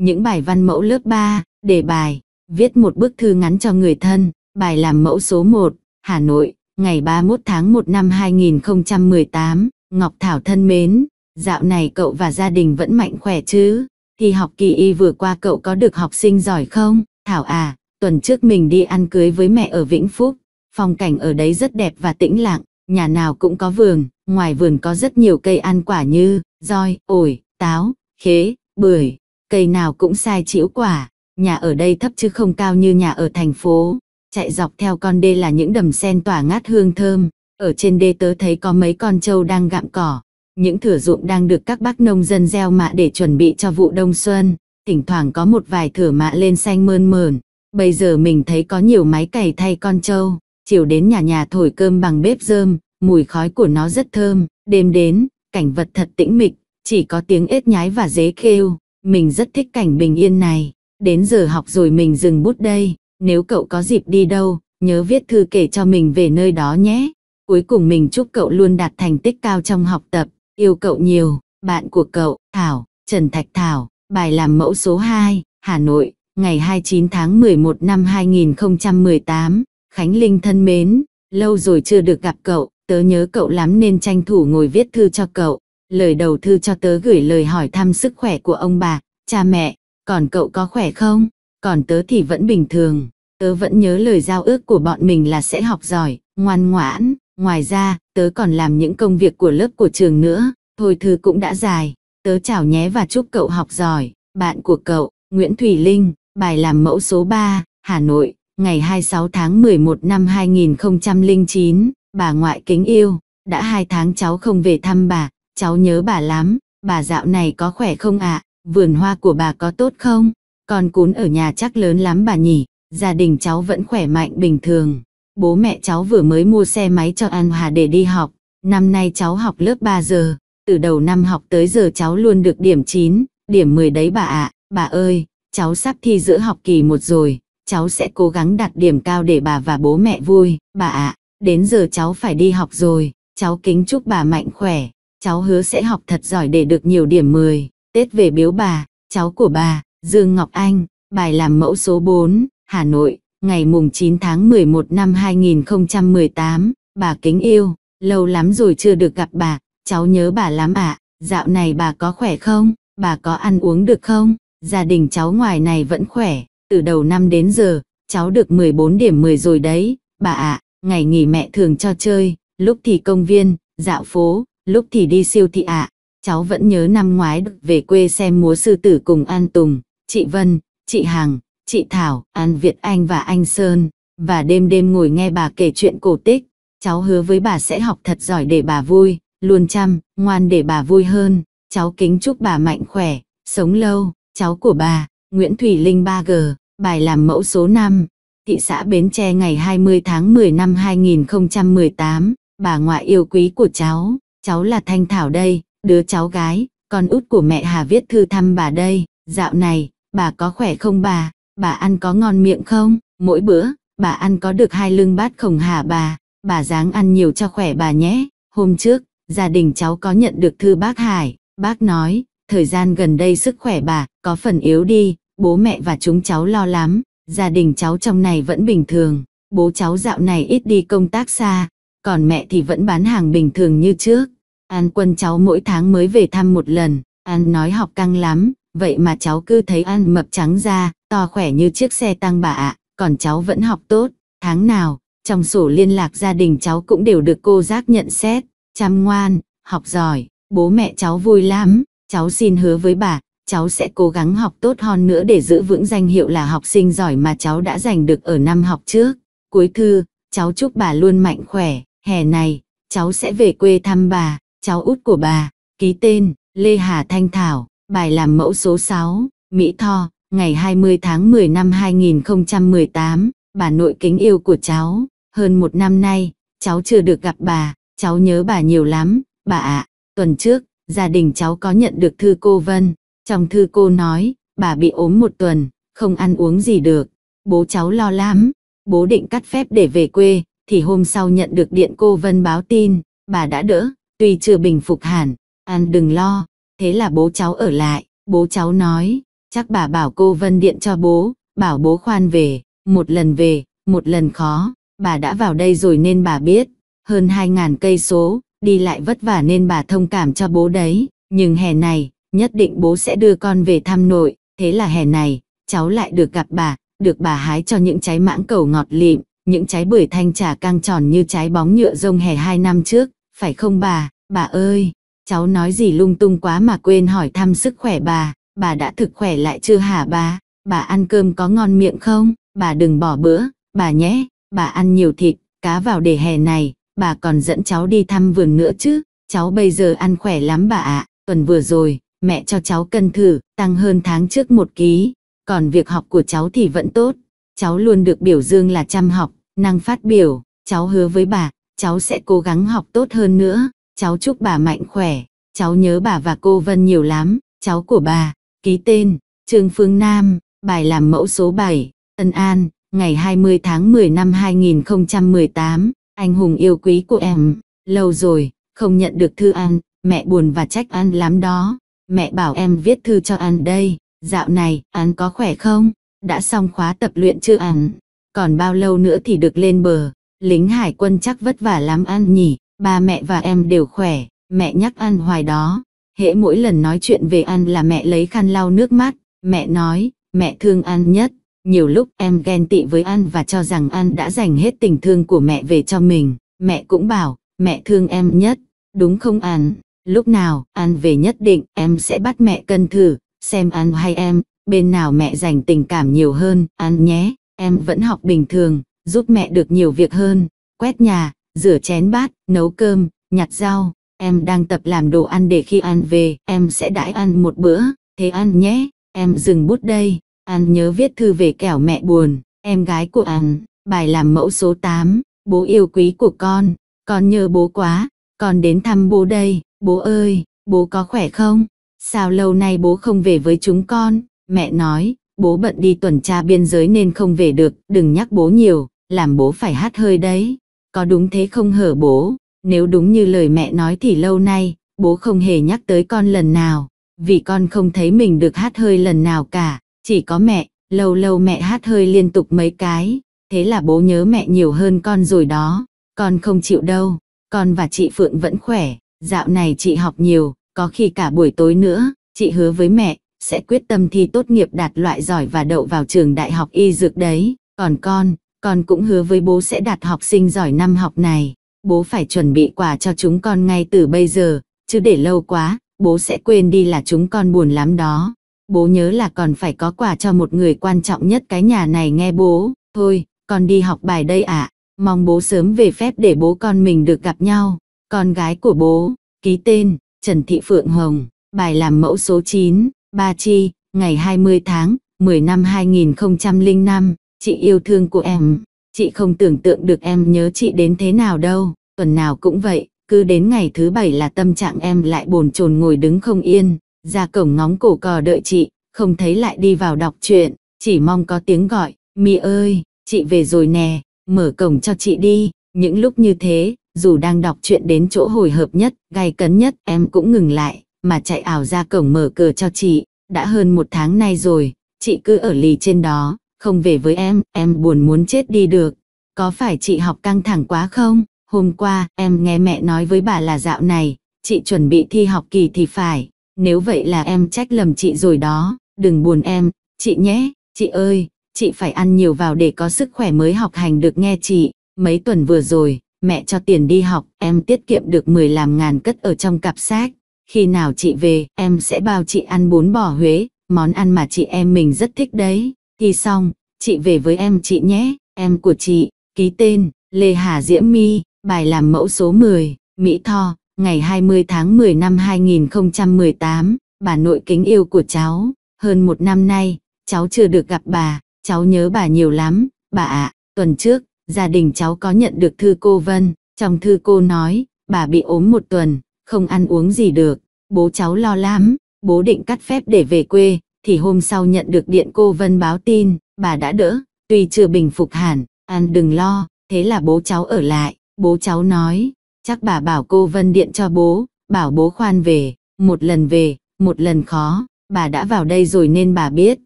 Những bài văn mẫu lớp 3, đề bài, viết một bức thư ngắn cho người thân, bài làm mẫu số 1, Hà Nội, ngày 31 tháng 1 năm 2018, Ngọc Thảo thân mến, dạo này cậu và gia đình vẫn mạnh khỏe chứ? Thì học kỳ y vừa qua cậu có được học sinh giỏi không? Thảo à, tuần trước mình đi ăn cưới với mẹ ở Vĩnh Phúc, phong cảnh ở đấy rất đẹp và tĩnh lặng, nhà nào cũng có vườn, ngoài vườn có rất nhiều cây ăn quả như roi, ổi, táo, khế, bưởi, cây nào cũng sai chĩu quả, nhà ở đây thấp chứ không cao như nhà ở thành phố. Chạy dọc theo con đê là những đầm sen tỏa ngát hương thơm, ở trên đê tớ thấy có mấy con trâu đang gặm cỏ. Những thửa ruộng đang được các bác nông dân gieo mạ để chuẩn bị cho vụ đông xuân, thỉnh thoảng có một vài thửa mạ lên xanh mơn mờn. Bây giờ mình thấy có nhiều máy cày thay con trâu, chiều đến nhà nhà thổi cơm bằng bếp rơm, mùi khói của nó rất thơm, đêm đến, cảnh vật thật tĩnh mịch, chỉ có tiếng ếch nhái và dế kêu. Mình rất thích cảnh bình yên này, đến giờ học rồi mình dừng bút đây, nếu cậu có dịp đi đâu, nhớ viết thư kể cho mình về nơi đó nhé. Cuối cùng mình chúc cậu luôn đạt thành tích cao trong học tập, yêu cậu nhiều, bạn của cậu, Thảo, Trần Thạch Thảo, bài làm mẫu số 2, Hà Nội, ngày 29 tháng 11 năm 2018. Khánh Linh thân mến, lâu rồi chưa được gặp cậu, tớ nhớ cậu lắm nên tranh thủ ngồi viết thư cho cậu, lời đầu thư cho tớ gửi lời hỏi thăm sức khỏe của ông bà, cha mẹ, còn cậu có khỏe không? Còn tớ thì vẫn bình thường, tớ vẫn nhớ lời giao ước của bọn mình là sẽ học giỏi, ngoan ngoãn, ngoài ra, tớ còn làm những công việc của lớp của trường nữa, thôi thư cũng đã dài, tớ chào nhé và chúc cậu học giỏi, bạn của cậu, Nguyễn Thủy Linh, bài làm mẫu số 3, Hà Nội, ngày 26 tháng 11 năm 2009, bà ngoại kính yêu, đã hai tháng cháu không về thăm bà, cháu nhớ bà lắm, bà dạo này có khỏe không ạ, à? vườn hoa của bà có tốt không? Con cún ở nhà chắc lớn lắm bà nhỉ, gia đình cháu vẫn khỏe mạnh bình thường. Bố mẹ cháu vừa mới mua xe máy cho An Hà để đi học, năm nay cháu học lớp 3 giờ, từ đầu năm học tới giờ cháu luôn được điểm 9, điểm 10 đấy bà ạ, à. bà ơi, cháu sắp thi giữa học kỳ 1 rồi, cháu sẽ cố gắng đạt điểm cao để bà và bố mẹ vui, bà ạ, à. đến giờ cháu phải đi học rồi, cháu kính chúc bà mạnh khỏe, cháu hứa sẽ học thật giỏi để được nhiều điểm 10. Tết về biếu bà, cháu của bà, Dương Ngọc Anh, bài làm mẫu số 4, Hà Nội, ngày mùng 9 tháng 11 năm 2018, bà kính yêu, lâu lắm rồi chưa được gặp bà, cháu nhớ bà lắm ạ, à. dạo này bà có khỏe không, bà có ăn uống được không, gia đình cháu ngoài này vẫn khỏe, từ đầu năm đến giờ, cháu được 14 điểm 10 rồi đấy, bà ạ, à. ngày nghỉ mẹ thường cho chơi, lúc thì công viên, dạo phố, lúc thì đi siêu thị ạ. À. Cháu vẫn nhớ năm ngoái về quê xem múa sư tử cùng An Tùng, chị Vân, chị Hằng, chị Thảo, An Việt Anh và anh Sơn, và đêm đêm ngồi nghe bà kể chuyện cổ tích. Cháu hứa với bà sẽ học thật giỏi để bà vui, luôn chăm, ngoan để bà vui hơn. Cháu kính chúc bà mạnh khỏe, sống lâu, cháu của bà, Nguyễn Thủy Linh 3G, bài làm mẫu số 5, thị xã Bến Tre ngày 20 tháng 10 năm 2018, bà ngoại yêu quý của cháu cháu là Thanh Thảo đây, đứa cháu gái, con út của mẹ Hà viết thư thăm bà đây, dạo này, bà có khỏe không bà, bà ăn có ngon miệng không, mỗi bữa, bà ăn có được hai lưng bát không hả bà, bà dáng ăn nhiều cho khỏe bà nhé, hôm trước, gia đình cháu có nhận được thư bác Hải, bác nói, thời gian gần đây sức khỏe bà, có phần yếu đi, bố mẹ và chúng cháu lo lắm, gia đình cháu trong này vẫn bình thường, bố cháu dạo này ít đi công tác xa, còn mẹ thì vẫn bán hàng bình thường như trước. An quân cháu mỗi tháng mới về thăm một lần, An nói học căng lắm, vậy mà cháu cứ thấy An mập trắng ra, to khỏe như chiếc xe tăng bà ạ, còn cháu vẫn học tốt, tháng nào, trong sổ liên lạc gia đình cháu cũng đều được cô giác nhận xét, chăm ngoan, học giỏi, bố mẹ cháu vui lắm, cháu xin hứa với bà, cháu sẽ cố gắng học tốt hơn nữa để giữ vững danh hiệu là học sinh giỏi mà cháu đã giành được ở năm học trước. Cuối thư, cháu chúc bà luôn mạnh khỏe, Hè này, cháu sẽ về quê thăm bà, cháu út của bà, ký tên, Lê Hà Thanh Thảo, bài làm mẫu số 6, Mỹ Tho, ngày 20 tháng 10 năm 2018, bà nội kính yêu của cháu, hơn một năm nay, cháu chưa được gặp bà, cháu nhớ bà nhiều lắm, bà ạ, à, tuần trước, gia đình cháu có nhận được thư cô Vân, trong thư cô nói, bà bị ốm một tuần, không ăn uống gì được, bố cháu lo lắm, bố định cắt phép để về quê, thì hôm sau nhận được điện cô Vân báo tin, bà đã đỡ, tuy chưa bình phục hẳn, An đừng lo, thế là bố cháu ở lại, bố cháu nói, chắc bà bảo cô Vân điện cho bố, bảo bố khoan về, một lần về, một lần khó, bà đã vào đây rồi nên bà biết, hơn 2.000 cây số, đi lại vất vả nên bà thông cảm cho bố đấy, nhưng hè này, nhất định bố sẽ đưa con về thăm nội, thế là hè này, cháu lại được gặp bà, được bà hái cho những trái mãng cầu ngọt lịm, những trái bưởi thanh trà căng tròn như trái bóng nhựa rông hè hai năm trước, phải không bà, bà ơi, cháu nói gì lung tung quá mà quên hỏi thăm sức khỏe bà, bà đã thực khỏe lại chưa hả bà, bà ăn cơm có ngon miệng không, bà đừng bỏ bữa, bà nhé, bà ăn nhiều thịt, cá vào để hè này, bà còn dẫn cháu đi thăm vườn nữa chứ, cháu bây giờ ăn khỏe lắm bà ạ, à. tuần vừa rồi, mẹ cho cháu cân thử, tăng hơn tháng trước một ký, còn việc học của cháu thì vẫn tốt, cháu luôn được biểu dương là chăm học, năng phát biểu, cháu hứa với bà, cháu sẽ cố gắng học tốt hơn nữa, cháu chúc bà mạnh khỏe, cháu nhớ bà và cô Vân nhiều lắm, cháu của bà, ký tên, Trương Phương Nam, bài làm mẫu số 7, Ân An, ngày 20 tháng 10 năm 2018, anh hùng yêu quý của em, lâu rồi, không nhận được thư ăn, mẹ buồn và trách ăn lắm đó, mẹ bảo em viết thư cho ăn đây, dạo này, ăn có khỏe không? đã xong khóa tập luyện chưa ăn, còn bao lâu nữa thì được lên bờ, lính hải quân chắc vất vả lắm ăn nhỉ, ba mẹ và em đều khỏe, mẹ nhắc ăn hoài đó. Hễ mỗi lần nói chuyện về ăn là mẹ lấy khăn lau nước mắt, mẹ nói, mẹ thương ăn nhất, nhiều lúc em ghen tị với An và cho rằng An đã dành hết tình thương của mẹ về cho mình. Mẹ cũng bảo, mẹ thương em nhất, đúng không An? Lúc nào An về nhất định em sẽ bắt mẹ cân thử, xem An hay em bên nào mẹ dành tình cảm nhiều hơn, ăn nhé, em vẫn học bình thường, giúp mẹ được nhiều việc hơn, quét nhà, rửa chén bát, nấu cơm, nhặt rau, em đang tập làm đồ ăn để khi ăn về, em sẽ đãi ăn một bữa, thế ăn nhé, em dừng bút đây, ăn nhớ viết thư về kẻo mẹ buồn, em gái của ăn, bài làm mẫu số 8, bố yêu quý của con, con nhớ bố quá, con đến thăm bố đây, bố ơi, bố có khỏe không? Sao lâu nay bố không về với chúng con? Mẹ nói, bố bận đi tuần tra biên giới nên không về được, đừng nhắc bố nhiều, làm bố phải hát hơi đấy. Có đúng thế không hở bố, nếu đúng như lời mẹ nói thì lâu nay, bố không hề nhắc tới con lần nào, vì con không thấy mình được hát hơi lần nào cả, chỉ có mẹ, lâu lâu mẹ hát hơi liên tục mấy cái, thế là bố nhớ mẹ nhiều hơn con rồi đó, con không chịu đâu, con và chị Phượng vẫn khỏe, dạo này chị học nhiều, có khi cả buổi tối nữa, chị hứa với mẹ, sẽ quyết tâm thi tốt nghiệp đạt loại giỏi và đậu vào trường đại học y dược đấy. Còn con, con cũng hứa với bố sẽ đạt học sinh giỏi năm học này. Bố phải chuẩn bị quà cho chúng con ngay từ bây giờ, chứ để lâu quá, bố sẽ quên đi là chúng con buồn lắm đó. Bố nhớ là còn phải có quà cho một người quan trọng nhất cái nhà này nghe bố. Thôi, con đi học bài đây ạ. À. Mong bố sớm về phép để bố con mình được gặp nhau. Con gái của bố, ký tên, Trần Thị Phượng Hồng, bài làm mẫu số 9. Ba Chi, ngày 20 tháng 10 năm 2005, chị yêu thương của em. Chị không tưởng tượng được em nhớ chị đến thế nào đâu, tuần nào cũng vậy, cứ đến ngày thứ bảy là tâm trạng em lại bồn chồn ngồi đứng không yên, ra cổng ngóng cổ cò đợi chị, không thấy lại đi vào đọc truyện, chỉ mong có tiếng gọi, mi ơi, chị về rồi nè, mở cổng cho chị đi, những lúc như thế, dù đang đọc truyện đến chỗ hồi hợp nhất, gay cấn nhất, em cũng ngừng lại, mà chạy ảo ra cổng mở cửa cho chị, đã hơn một tháng nay rồi, chị cứ ở lì trên đó, không về với em, em buồn muốn chết đi được. Có phải chị học căng thẳng quá không? Hôm qua, em nghe mẹ nói với bà là dạo này, chị chuẩn bị thi học kỳ thì phải. Nếu vậy là em trách lầm chị rồi đó, đừng buồn em, chị nhé, chị ơi, chị phải ăn nhiều vào để có sức khỏe mới học hành được nghe chị. Mấy tuần vừa rồi, mẹ cho tiền đi học, em tiết kiệm được làm ngàn cất ở trong cặp sách khi nào chị về, em sẽ bao chị ăn bún bò Huế, món ăn mà chị em mình rất thích đấy. Thì xong, chị về với em chị nhé, em của chị, ký tên, Lê Hà Diễm My, bài làm mẫu số 10, Mỹ Tho, ngày 20 tháng 10 năm 2018, bà nội kính yêu của cháu, hơn một năm nay, cháu chưa được gặp bà, cháu nhớ bà nhiều lắm, bà ạ, à, tuần trước, gia đình cháu có nhận được thư cô Vân, trong thư cô nói, bà bị ốm một tuần, không ăn uống gì được, bố cháu lo lắm, bố định cắt phép để về quê, thì hôm sau nhận được điện cô Vân báo tin, bà đã đỡ, tuy chưa bình phục hẳn, ăn đừng lo, thế là bố cháu ở lại, bố cháu nói, chắc bà bảo cô Vân điện cho bố, bảo bố khoan về, một lần về, một lần khó, bà đã vào đây rồi nên bà biết,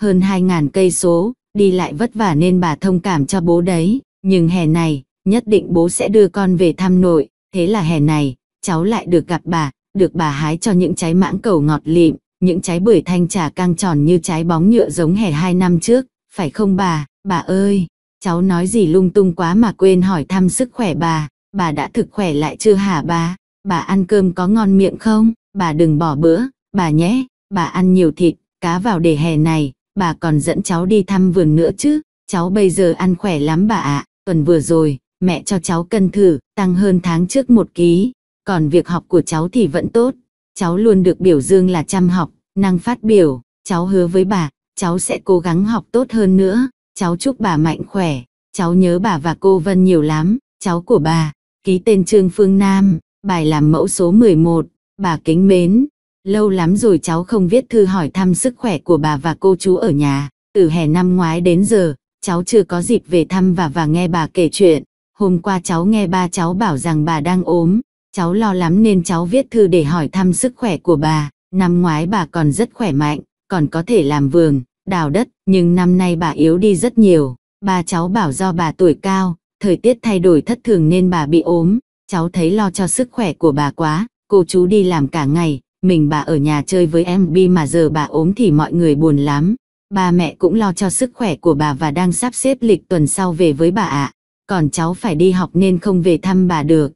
hơn 2.000 cây số, đi lại vất vả nên bà thông cảm cho bố đấy, nhưng hè này, nhất định bố sẽ đưa con về thăm nội, thế là hè này, cháu lại được gặp bà, được bà hái cho những trái mãng cầu ngọt lịm, những trái bưởi thanh trà căng tròn như trái bóng nhựa giống hè hai năm trước, phải không bà, bà ơi, cháu nói gì lung tung quá mà quên hỏi thăm sức khỏe bà, bà đã thực khỏe lại chưa hả bà, bà ăn cơm có ngon miệng không, bà đừng bỏ bữa, bà nhé, bà ăn nhiều thịt, cá vào để hè này, bà còn dẫn cháu đi thăm vườn nữa chứ, cháu bây giờ ăn khỏe lắm bà ạ, à. tuần vừa rồi, mẹ cho cháu cân thử, tăng hơn tháng trước một ký, còn việc học của cháu thì vẫn tốt, cháu luôn được biểu dương là chăm học, năng phát biểu, cháu hứa với bà, cháu sẽ cố gắng học tốt hơn nữa, cháu chúc bà mạnh khỏe, cháu nhớ bà và cô Vân nhiều lắm, cháu của bà, ký tên Trương Phương Nam, bài làm mẫu số 11, bà kính mến. Lâu lắm rồi cháu không viết thư hỏi thăm sức khỏe của bà và cô chú ở nhà, từ hè năm ngoái đến giờ, cháu chưa có dịp về thăm và và nghe bà kể chuyện. Hôm qua cháu nghe ba cháu bảo rằng bà đang ốm, Cháu lo lắm nên cháu viết thư để hỏi thăm sức khỏe của bà, năm ngoái bà còn rất khỏe mạnh, còn có thể làm vườn, đào đất, nhưng năm nay bà yếu đi rất nhiều. Bà cháu bảo do bà tuổi cao, thời tiết thay đổi thất thường nên bà bị ốm, cháu thấy lo cho sức khỏe của bà quá, cô chú đi làm cả ngày, mình bà ở nhà chơi với em Bi mà giờ bà ốm thì mọi người buồn lắm. Ba mẹ cũng lo cho sức khỏe của bà và đang sắp xếp lịch tuần sau về với bà ạ. À. Còn cháu phải đi học nên không về thăm bà được.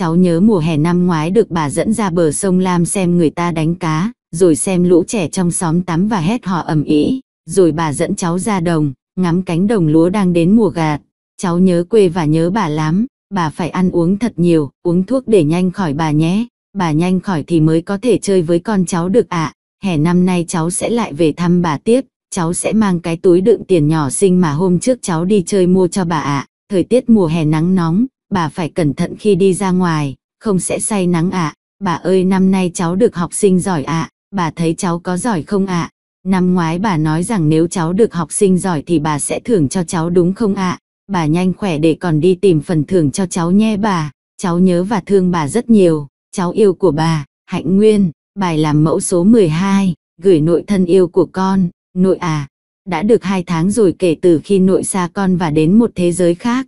Cháu nhớ mùa hè năm ngoái được bà dẫn ra bờ sông Lam xem người ta đánh cá, rồi xem lũ trẻ trong xóm tắm và hét hò ầm ĩ, rồi bà dẫn cháu ra đồng, ngắm cánh đồng lúa đang đến mùa gặt. Cháu nhớ quê và nhớ bà lắm, bà phải ăn uống thật nhiều, uống thuốc để nhanh khỏi bà nhé. Bà nhanh khỏi thì mới có thể chơi với con cháu được ạ. À. Hè năm nay cháu sẽ lại về thăm bà tiếp, cháu sẽ mang cái túi đựng tiền nhỏ xinh mà hôm trước cháu đi chơi mua cho bà ạ. À. Thời tiết mùa hè nắng nóng, bà phải cẩn thận khi đi ra ngoài, không sẽ say nắng ạ. À. Bà ơi năm nay cháu được học sinh giỏi ạ, à. bà thấy cháu có giỏi không ạ? À? Năm ngoái bà nói rằng nếu cháu được học sinh giỏi thì bà sẽ thưởng cho cháu đúng không ạ? Bà nhanh khỏe để còn đi tìm phần thưởng cho cháu nhé bà. Cháu nhớ và thương bà rất nhiều, cháu yêu của bà, Hạnh Nguyên, bài làm mẫu số 12, gửi nội thân yêu của con, nội à. Đã được hai tháng rồi kể từ khi nội xa con và đến một thế giới khác,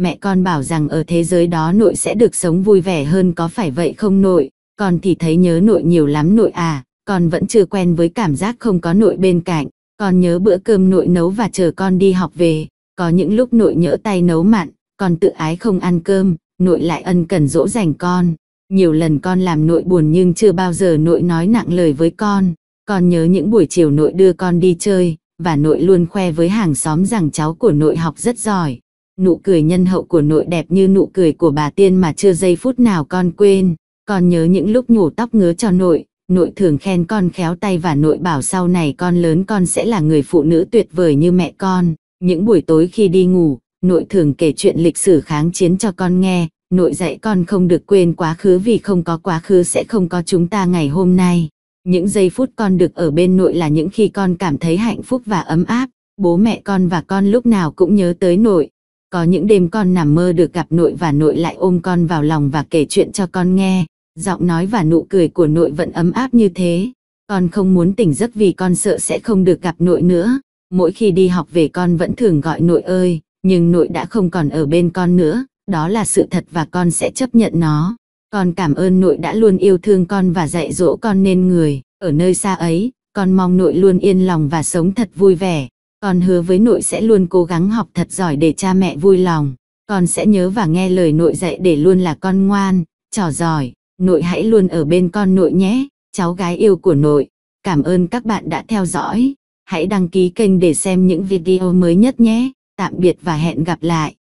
mẹ con bảo rằng ở thế giới đó nội sẽ được sống vui vẻ hơn có phải vậy không nội, con thì thấy nhớ nội nhiều lắm nội à, con vẫn chưa quen với cảm giác không có nội bên cạnh, con nhớ bữa cơm nội nấu và chờ con đi học về, có những lúc nội nhỡ tay nấu mặn, con tự ái không ăn cơm, nội lại ân cần dỗ dành con. Nhiều lần con làm nội buồn nhưng chưa bao giờ nội nói nặng lời với con. Con nhớ những buổi chiều nội đưa con đi chơi, và nội luôn khoe với hàng xóm rằng cháu của nội học rất giỏi, Nụ cười nhân hậu của nội đẹp như nụ cười của bà tiên mà chưa giây phút nào con quên. Con nhớ những lúc nhổ tóc ngứa cho nội, nội thường khen con khéo tay và nội bảo sau này con lớn con sẽ là người phụ nữ tuyệt vời như mẹ con. Những buổi tối khi đi ngủ, nội thường kể chuyện lịch sử kháng chiến cho con nghe, nội dạy con không được quên quá khứ vì không có quá khứ sẽ không có chúng ta ngày hôm nay. Những giây phút con được ở bên nội là những khi con cảm thấy hạnh phúc và ấm áp, bố mẹ con và con lúc nào cũng nhớ tới nội, có những đêm con nằm mơ được gặp nội và nội lại ôm con vào lòng và kể chuyện cho con nghe, giọng nói và nụ cười của nội vẫn ấm áp như thế. Con không muốn tỉnh giấc vì con sợ sẽ không được gặp nội nữa. Mỗi khi đi học về con vẫn thường gọi nội ơi, nhưng nội đã không còn ở bên con nữa, đó là sự thật và con sẽ chấp nhận nó. Con cảm ơn nội đã luôn yêu thương con và dạy dỗ con nên người, ở nơi xa ấy, con mong nội luôn yên lòng và sống thật vui vẻ, con hứa với nội sẽ luôn cố gắng học thật giỏi để cha mẹ vui lòng. Con sẽ nhớ và nghe lời nội dạy để luôn là con ngoan, trò giỏi. Nội hãy luôn ở bên con nội nhé, cháu gái yêu của nội. Cảm ơn các bạn đã theo dõi. Hãy đăng ký kênh để xem những video mới nhất nhé. Tạm biệt và hẹn gặp lại.